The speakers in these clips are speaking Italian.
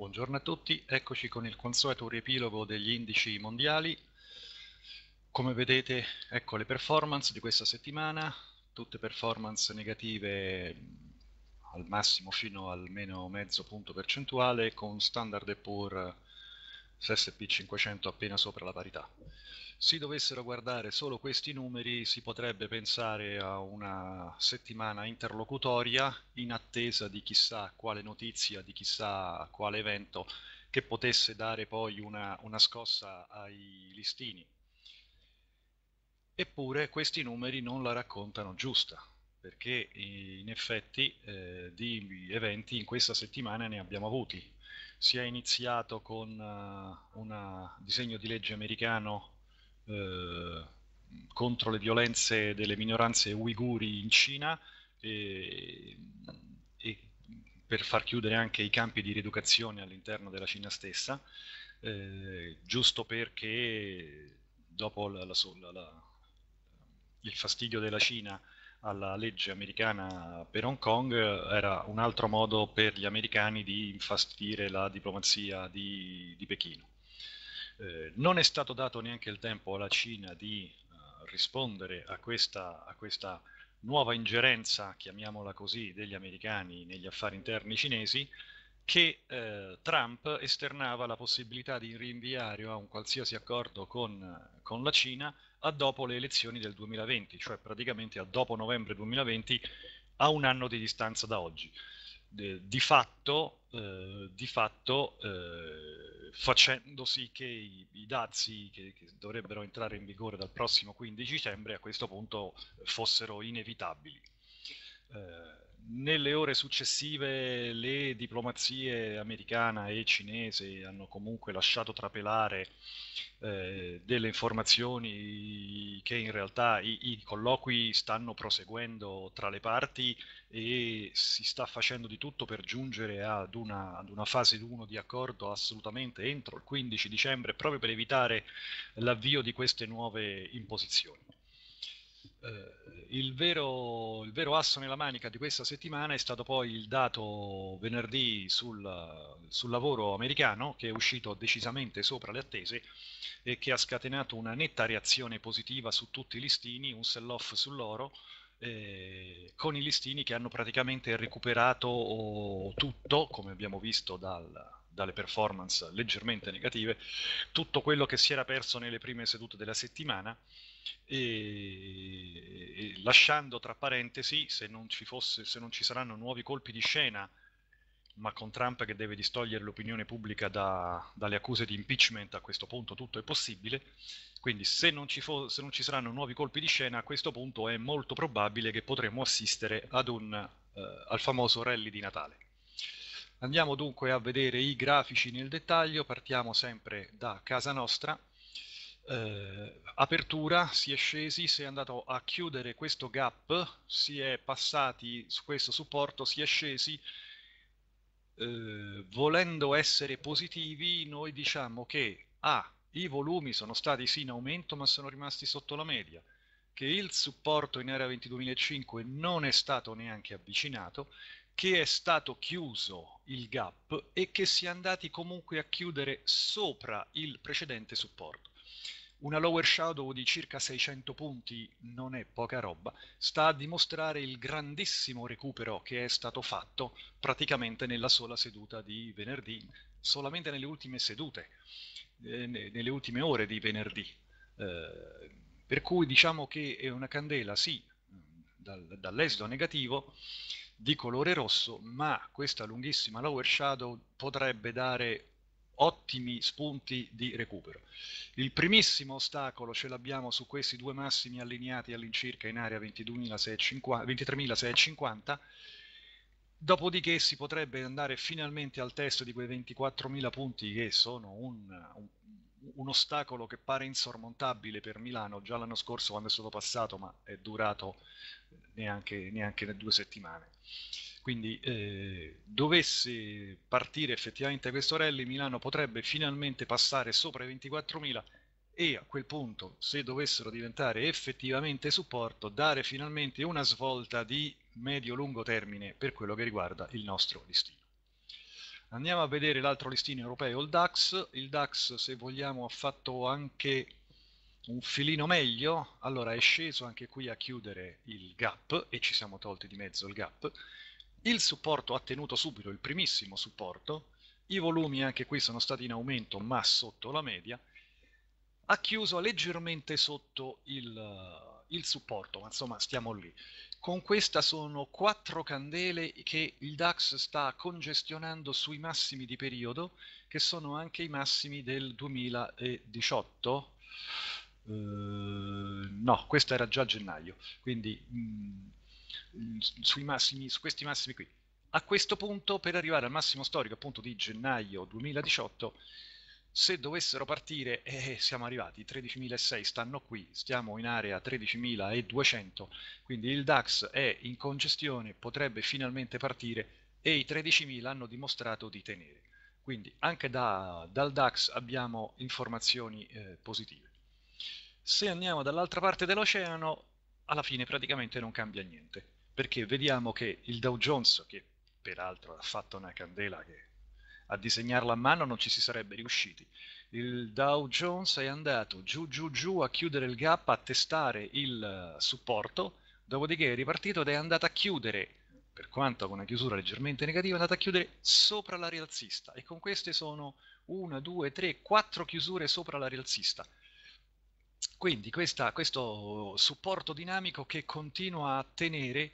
Buongiorno a tutti, eccoci con il consueto riepilogo degli indici mondiali. Come vedete, ecco le performance di questa settimana, tutte performance negative mm, al massimo fino al meno mezzo punto percentuale, con Standard Poor's S&P 500 appena sopra la parità si dovessero guardare solo questi numeri si potrebbe pensare a una settimana interlocutoria in attesa di chissà quale notizia, di chissà quale evento che potesse dare poi una, una scossa ai listini. Eppure questi numeri non la raccontano giusta, perché in effetti eh, di eventi in questa settimana ne abbiamo avuti. Si è iniziato con uh, eh, un disegno di legge americano eh, contro le violenze delle minoranze uiguri in Cina e, e, per far chiudere anche i campi di rieducazione all'interno della Cina stessa, eh, giusto perché dopo la, la, la, il fastidio della Cina alla legge americana per Hong Kong era un altro modo per gli americani di infastidire la diplomazia di, di Pechino. Eh, non è stato dato neanche il tempo alla Cina di uh, rispondere a questa, a questa, nuova ingerenza, chiamiamola così, degli americani negli affari interni cinesi, che eh, Trump esternava la possibilità di rinviare a un qualsiasi accordo con, con, la Cina a dopo le elezioni del 2020, cioè praticamente a dopo novembre 2020, a un anno di distanza da oggi. De, di fatto eh, di fatto eh, facendo sì che i, i dazi che, che, dovrebbero entrare in vigore dal prossimo 15 dicembre a questo punto fossero inevitabili. Eh, nelle ore successive le diplomazie americana e cinese hanno comunque lasciato trapelare eh, delle informazioni che in realtà i, i, colloqui stanno proseguendo tra le parti e si sta facendo di tutto per giungere ad una, ad una fase 1 di accordo assolutamente entro il 15 dicembre proprio per evitare l'avvio di queste nuove imposizioni. Eh, il, vero, il, vero, asso nella manica di questa settimana è stato poi il dato venerdì sul, sul, lavoro americano che è uscito decisamente sopra le attese e che ha scatenato una netta reazione positiva su tutti i listini, un sell-off sull'oro, eh, con i listini che hanno praticamente recuperato oh, tutto, come abbiamo visto dal, dalle performance leggermente negative, tutto quello che si era perso nelle prime sedute della settimana e, e lasciando tra parentesi, se non, fosse, se non ci saranno nuovi colpi di scena ma con Trump che deve distogliere l'opinione pubblica da, dalle accuse di impeachment, a questo punto tutto è possibile. Quindi se non, fo- se non, ci saranno nuovi colpi di scena, a questo punto è molto probabile che potremo assistere un, eh, al famoso rally di Natale. Andiamo dunque a vedere i grafici nel dettaglio, partiamo sempre da casa nostra. Eh, apertura si è scesi, si è andato a chiudere questo gap, si è passati su questo supporto, si è scesi. Eh, volendo essere positivi, noi diciamo che A, ah, i volumi sono stati sì in aumento ma sono rimasti sotto la media, che il supporto in area 22.005 non è stato neanche avvicinato che è stato chiuso il gap e che si è andati comunque a chiudere sopra il precedente supporto. Una lower shadow di circa 600 punti non è poca roba, sta a dimostrare il grandissimo recupero che è stato fatto praticamente nella sola seduta di venerdì, solamente nelle ultime sedute, eh, nelle ultime ore di venerdì. Eh, per cui diciamo che è una candela, sì, dal, dall'esito negativo, di colore rosso, ma questa lunghissima lower shadow potrebbe dare ottimi spunti di recupero. Il primissimo ostacolo ce l'abbiamo su questi due massimi allineati all'incirca in area 23.650, dopodiché si potrebbe andare finalmente al test di quei 24.000 punti che sono un, un un ostacolo che pare insormontabile per Milano già l'anno scorso quando è stato passato, ma è durato neanche, neanche due settimane. Quindi eh, dovesse partire effettivamente questo rally, Milano potrebbe finalmente passare sopra i 24.000 e a quel punto, se dovessero diventare effettivamente supporto, dare finalmente una svolta di medio-lungo termine per quello che riguarda il nostro listino. Andiamo a vedere l'altro listino europeo, il DAX. Il DAX, se vogliamo, ha fatto anche un filino meglio, allora è sceso anche qui a chiudere il gap e ci siamo tolti di mezzo il gap. Il supporto ha tenuto subito il primissimo supporto, i volumi anche qui sono stati in aumento ma sotto la media, ha chiuso leggermente sotto il il supporto, ma insomma stiamo lì. Con questa sono quattro candele che il DAX sta congestionando sui massimi di periodo, che sono anche i massimi del 2018. Uh, eh, no, questo era già gennaio, quindi mh, mm, sui massimi, su questi massimi qui. A questo punto, per arrivare al massimo storico appunto di gennaio 2018, se dovessero partire, eh, eh siamo arrivati, 13.600 stanno qui, stiamo in area 13.200, quindi il DAX è in congestione, potrebbe finalmente partire e i 13.000 hanno dimostrato di tenere. Quindi anche da, dal DAX abbiamo informazioni eh, positive. Se andiamo dall'altra parte dell'oceano, alla fine praticamente non cambia niente, perché vediamo che il Dow Jones, che peraltro ha fatto una candela che a disegnarla a mano non ci si sarebbe riusciti. Il Dow Jones è andato giù, giù, giù a chiudere il gap, a testare il eh, supporto, dopodiché è ripartito ed è andato a chiudere, per quanto con una chiusura leggermente negativa, è andato a chiudere sopra la rialzista. E con queste sono 1, 2, 3, 4 chiusure sopra la rialzista. Quindi questa, questo supporto dinamico che continua a tenere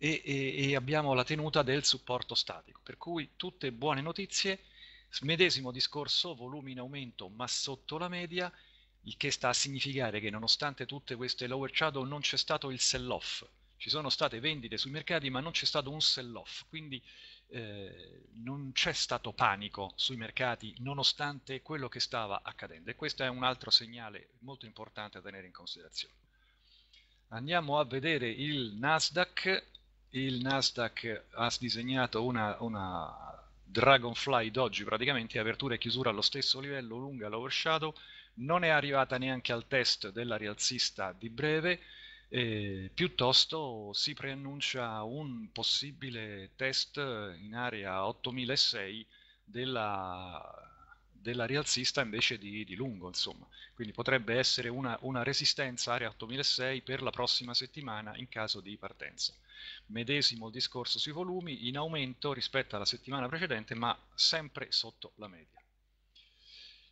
e, e, e abbiamo la tenuta del supporto statico. Per cui tutte buone notizie, medesimo discorso, volumi in aumento ma sotto la media, il che sta a significare che nonostante tutte queste lower shadow non c'è stato il sell-off. Ci sono state vendite sui mercati ma non c'è stato un sell-off, quindi eh, non c'è stato panico sui mercati nonostante quello che stava accadendo e questo è un altro segnale molto importante da tenere in considerazione. Andiamo a vedere il Nasdaq il Nasdaq ha disegnato una, una Dragonfly Doji praticamente apertura e chiusura allo stesso livello, lunga l'overshadow, non è arrivata neanche al test della rialzista di breve, eh, piuttosto si preannuncia un possibile test in area 8006 della della rialzista invece di, di lungo, insomma. Quindi potrebbe essere una, una resistenza area 8006 per la prossima settimana in caso di partenza. Medesimo il discorso sui volumi, in aumento rispetto alla settimana precedente, ma sempre sotto la media.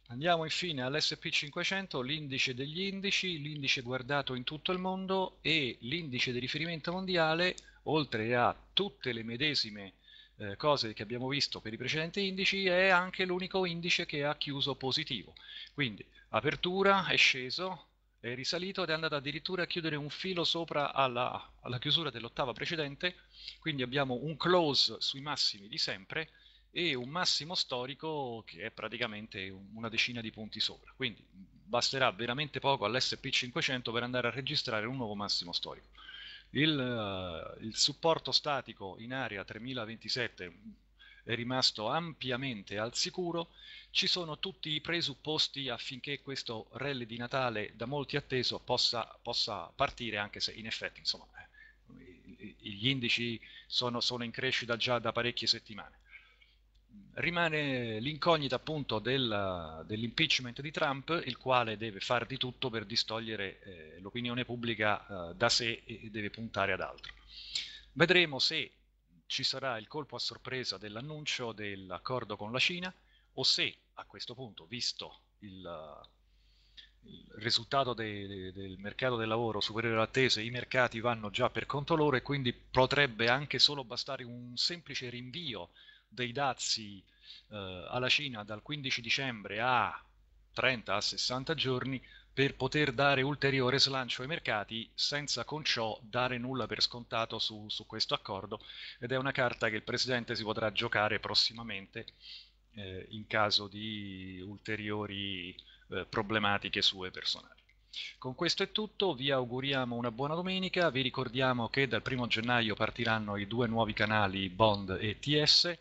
Andiamo infine all'SP500, l'indice degli indici, l'indice guardato in tutto il mondo e l'indice di riferimento mondiale, oltre a tutte le medesime eh, cose che abbiamo visto per i precedenti indici, è anche l'unico indice che ha chiuso positivo. Quindi apertura è sceso, è risalito ed è andato addirittura a chiudere un filo sopra alla, alla chiusura dell'ottava precedente, quindi abbiamo un close sui massimi di sempre e un massimo storico che è praticamente una decina di punti sopra. Quindi basterà veramente poco all'SP500 per andare a registrare un nuovo massimo storico. Il, eh, il supporto statico in area 3027 è rimasto ampiamente al sicuro, ci sono tutti i presupposti affinché questo rally di Natale da molti atteso possa, possa partire, anche se in effetti insomma, eh, gli indici sono, sono in crescita già da parecchie settimane rimane l'incognita appunto della, dell'impeachment di Trump, il quale deve far di tutto per distogliere eh, l'opinione pubblica eh, da sé e deve puntare ad altro. Vedremo se ci sarà il colpo a sorpresa dell'annuncio dell'accordo con la Cina o se a questo punto, visto il, il risultato de, de, del mercato del lavoro superiore all'attese, i mercati vanno già per conto loro e quindi potrebbe anche solo bastare un semplice rinvio dei dazi eh, alla Cina dal 15 dicembre a 30 a 60 giorni per poter dare ulteriore slancio ai mercati senza con ciò dare nulla per scontato su, su questo accordo ed è una carta che il Presidente si potrà giocare prossimamente eh, in caso di ulteriori eh, problematiche sue personali. Con questo è tutto, vi auguriamo una buona domenica, vi ricordiamo che dal 1 gennaio partiranno i due nuovi canali Bond e TS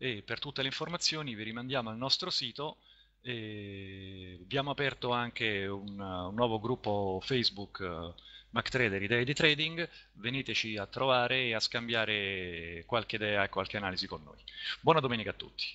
e per tutte le informazioni vi rimandiamo al nostro sito e abbiamo aperto anche un, un nuovo gruppo Facebook uh, MacTrader Idee di Trading, veniteci a trovare e a scambiare qualche idea e qualche analisi con noi. Buona domenica a tutti!